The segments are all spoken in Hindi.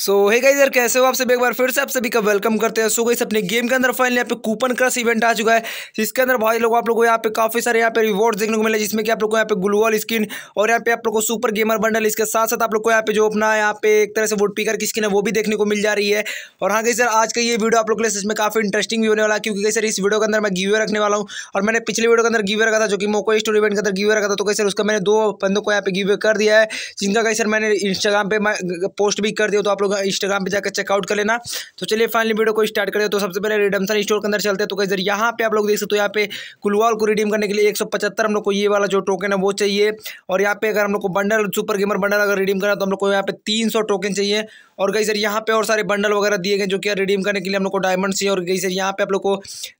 सो हे गाइस यार कैसे हो आप सभी एक बार फिर से आप सभी का वेलकम करते हैं सो गई अपने गेम के अंदर फाइनली यहाँ पे कूपन क्रश इवेंट आ चुका है जिसके अंदर भाई लोग आप लोगों को यहाँ पे काफी सारे यहाँ पे रिवॉर्ड देखने को मिले जिसमें कि आप लोगों को यहाँ पे ग्लूअल स्किन और यहाँ पे आप लोग को सुपर गेमर बंडल इसके साथ साथ आप लोग को यहाँ पे जो अपना यहाँ पे एक तरह से वोट पीकर की स्किन है वो भी देखने को मिल जा रही है और हाँ गई सर आज का ये वीडियो आप लोग के लिए इसमें काफी इंटरेस्टिंग भी होने वाला क्योंकि कहीं सर इस वीडियो के अंदर मैं गिवे रखने वाला हूँ और मैंने पिछले वीडियो के अंदर गिवे रखा था जो कि मोको स्टोरी इवेंट के अंदर गिवे रखा था तो कहीं सर उसका मैंने दो बंदों को यहाँ पे गिवे कर दिया है जिनका कहीं सर मैंने इंस्टाग्राम पे पोस्ट भी कर दिया तो आप लोग इंस्टाग्राम पर जाकर चेकआउट कर लेना तो चलिए फाइनली वीडियो को स्टार्ट करें तो सबसे पहले रिडम्सन स्टोर के अंदर चलते हैं तो कैसे यहाँ पे आप लोग देख सकते हो यहाँ पे कुलवाल को रिडीम करने के लिए एक हम लोग को ये वाला जो टोकन है वो चाहिए और यहाँ पे अगर हम लोग को बंडल सुपर गेमर बंडल अगर रिडीम करना तो हम लोग को यहाँ पे तीन टोकन चाहिए और कहीं सर यहाँ पे और सारे बंडल वगैरह दिए गए जो कि रिडीम करने के लिए हम लोग को डायमंड चाहिए और कहीं सर यहाँ पे आप लोग को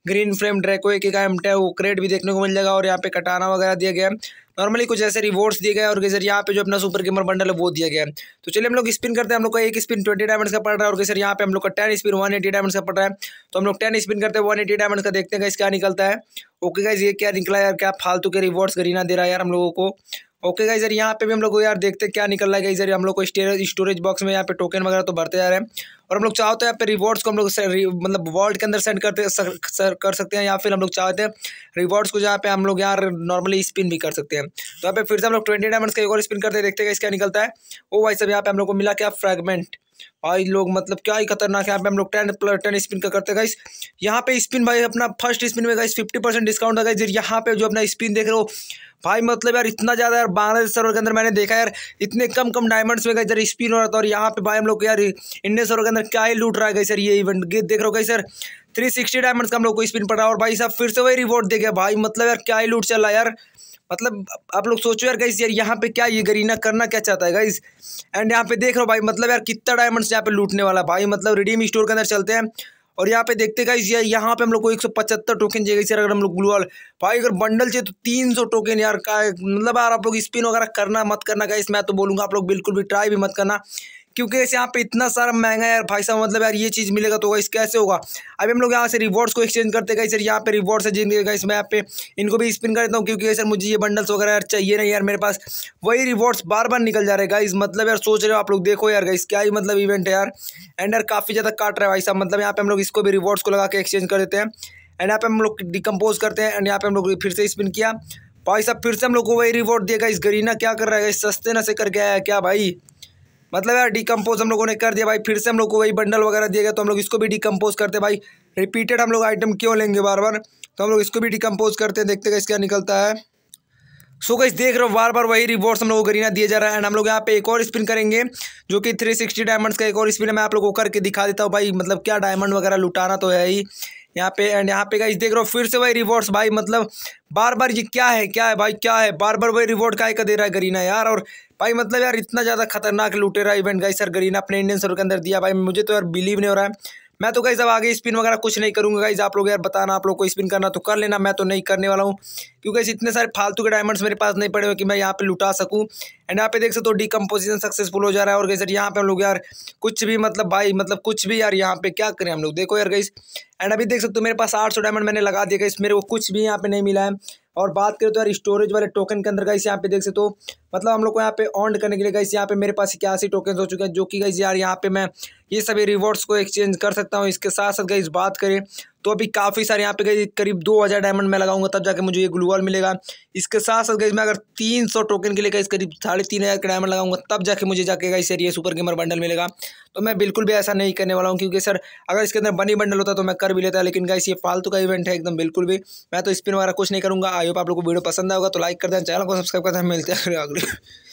ग्रीन फ्रेम ड्रैको एक एक एमट वो क्रेड भी देखने को मिल जाएगा और यहाँ पे कटाना वगैरह दिया गया है नॉर्मली कुछ ऐसे रिवॉर्ड्स दिए गए और गैसर यहाँ पे जो अपना सुपर गेमर बंडल है वो दिया गया तो चलिए हम लोग स्पिन करते हैं हम लोग का एक स्पिन ट्वेंटी डायमंड्स का पड़ रहा है और गैसर यहाँ पे हम लोग का ten spin one eighty diamonds का पड़ रहा है तो हम लोग टेन स्पिन करते हैं वन एटी डायमंड्स का देखते हैं क्या निकलता है ओके गाइज ये क्या निकला यार क्या फालतू के रिवॉर्ड्स गरीना दे रहा है यार हम लोगों को ओके गाइजर यहाँ पे भी हम लोग को यार देखते हैं क्या निकल रहा है गाइजर हम लोग को स्टोरेज बॉक्स में यहाँ पे टोकन वगैरह तो भरते जा रहे हैं और हम लोग चाहते हैं यहाँ पे रिवॉर्ड्स को हम लोग मतलब वर्ल्ड के अंदर सेंड करते कर सकते हैं या फिर हम लोग चाहते हैं रिवॉर्ड्स को जहाँ पे हम लोग यहाँ नॉर्मली स्पिन भी कर सकते हैं तो यहाँ पे फिर से हम लोग ट्वेंटी डायमंड्स का एक और स्पिन करते हैं देखते हैं क्या निकलता है वो भाई सब यहाँ पे हम लोग को मिला क्या फ्रेगमेंट भाई लोग मतलब क्या ही खतरनाक है यहाँ पे हम लोग टेन प्लस टेन स्पिन का करते हैं गाइस यहाँ पे स्पिन भाई अपना फर्स्ट स्पिन में गाइस फिफ्टी परसेंट डिस्काउंट है गाइस यहाँ पे जो अपना स्पिन देख रहे हो भाई मतलब यार इतना ज़्यादा यार बांग्लादेश सर्वर के अंदर मैंने देखा यार इतने कम कम डायमंड्स में गए जर स्पिन हो रहा था और यहाँ पे भाई हम लोग यार इंडियन सर्वर के अंदर क्या ही लूट रहा है सर ये इवेंट देख रहे हो गई सर थ्री सिक्सटी डायमंड का हम लोग को स्पिन पड़ रहा है और भाई साहब फिर से वही रिवॉर्ड दे गया भाई मतलब यार क्या ही लूट चल रहा है यार मतलब आप लोग सोचो यार गई यार यहाँ पे क्या ये गरीना करना क्या चाहता है गाइज एंड यहाँ पे देख रहे हो भाई मतलब यार कितना डायमंड्स यहाँ पे लूटने वाला भाई मतलब रिडीम स्टोर के अंदर चलते हैं और यहाँ पे देखते गाइज यार यहाँ पे हम लोग को एक सौ पचहत्तर टोकन चाहिए सर अगर हम लोग ब्लू भाई अगर बंडल चाहिए तो तीन सौ टोकन यार का मतलब यार आप लोग स्पिन वगैरह करना मत करना गाइस मैं तो बोलूँगा आप लोग बिल्कुल भी ट्राई भी मत करना क्योंकि ऐसे यहाँ पे इतना सारा महंगा है यार भाई साहब मतलब यार ये चीज़ मिलेगा तो गाइस कैसे होगा अभी हम लोग यहाँ से रिवॉर्ड्स को एक्सचेंज करते गए सर यहाँ पे रिवॉर्ड्स है जिनके गाइस मैं यहाँ पे इनको भी स्पिन कर देता हूँ क्योंकि सर मुझे ये बंडल्स वगैरह यार चाहिए नहीं यार मेरे पास वही रिवॉर्ड्स बार बार निकल जा रहे गाइस मतलब यार सोच रहे हो आप लोग देखो यार गाइस क्या ही मतलब इवेंट है यार एंड यार काफ़ी ज़्यादा काट रहा है भाई साहब मतलब यहाँ पे हम लोग इसको भी रिवॉर्ड्स को लगा के एक्सचेंज कर देते हैं एंड यहाँ पे हम लोग डिकम्पोज करते हैं एंड यहाँ पे हम लोग फिर से स्पिन किया भाई साहब फिर से हम लोग को वही रिवॉर्ड देगा इस गरीना क्या कर रहा है इस सस्ते न से कर गया है क्या भाई मतलब यार डिकम्पोज हम लोगों ने कर दिया भाई फिर से हम लोग को वही बंडल वगैरह दिया गया तो हम लोग इसको भी डिकम्पोज करते भाई रिपीटेड हम लोग आइटम क्यों लेंगे बार बार तो हम लोग इसको भी डिकम्पोज करते हैं देखते हैं क्या निकलता है सो गई देख रहे हो बार बार वही रिवॉर्ड्स हम लोगों को गरीना दिया जा रहा है एंड हम लोग यहाँ पे एक और स्पिन करेंगे जो कि 360 डायमंड्स का एक और स्पिन है मैं आप लोगों को करके दिखा देता हूँ भाई मतलब क्या डायमंड वगैरह लुटाना तो है ही यहाँ पे एंड यहाँ पे गाइस देख रहे हो फिर से वही रिवॉर्ड्स भाई मतलब बार बार ये क्या है क्या है भाई क्या है बार बार वही रिवॉर्ड का दे रहा है गरीना यार और भाई मतलब यार इतना ज़्यादा खतरनाक लुटेरा इवेंट गाइस सर गरीना अपने इंडियन सर के अंदर दिया भाई मुझे तो यार बिलीव नहीं हो रहा है मैं तो गाइज अब आगे स्पिन वगैरह कुछ नहीं करूँगा गाइज आप लोग यार बताना आप लोग को स्पिन करना तो कर लेना मैं तो नहीं करने वाला हूँ क्योंकि इतने सारे फालतू के डायमंड्स मेरे पास नहीं पड़े हुए कि मैं यहाँ पर लुटा सकूँ एंड यहाँ पे देख सकते हो डिकम्पोजिशन सक्सेसफुल हो जा रहा है और गई सर यहाँ पे हम लोग यार कुछ भी मतलब भाई मतलब कुछ भी यार यहाँ पे क्या करें हम लोग देखो यार गई एंड अभी देख सकते हो मेरे पास आठ सौ डायमंड मैंने लगा दिया गई मेरे को कुछ भी यहाँ पे नहीं मिला है और बात करें तो यार स्टोरेज वाले टोकन के अंदर गई यहाँ पे देख सकते हो मतलब हम लोग को यहाँ पे ऑन करने के लिए गई यहाँ पे मेरे पास इक्यासी टोकन हो चुके हैं जो कि गई यार यहाँ पे मैं ये सभी रिवॉर्ड्स को एक्सचेंज कर सकता हूँ इसके साथ साथ गई बात करें तो अभी काफ़ी सारे यहाँ पे करीब दो हज़ार डायमंड मैं लगाऊंगा तब जाके मुझे ये ग्लू वॉल मिलेगा इसके साथ साथ गई मैं अगर तीन सौ टोकन के लिए गई करीब साढ़े तीन हज़ार का डायमंड लगाऊंगा तब जाके मुझे जाके गई सर ये सुपर गेमर बंडल मिलेगा तो मैं बिल्कुल भी ऐसा नहीं करने वाला हूँ क्योंकि सर अगर इसके अंदर बनी बंडल होता तो मैं कर भी लेता लेकिन गई ये फालतू का इवेंट है एकदम बिल्कुल भी मैं तो स्पिन वगैरह कुछ नहीं करूँगा आई होप आप लोग को वीडियो पसंद आएगा तो लाइक कर दें चैनल को सब्सक्राइब कर दें मिलते हैं अगले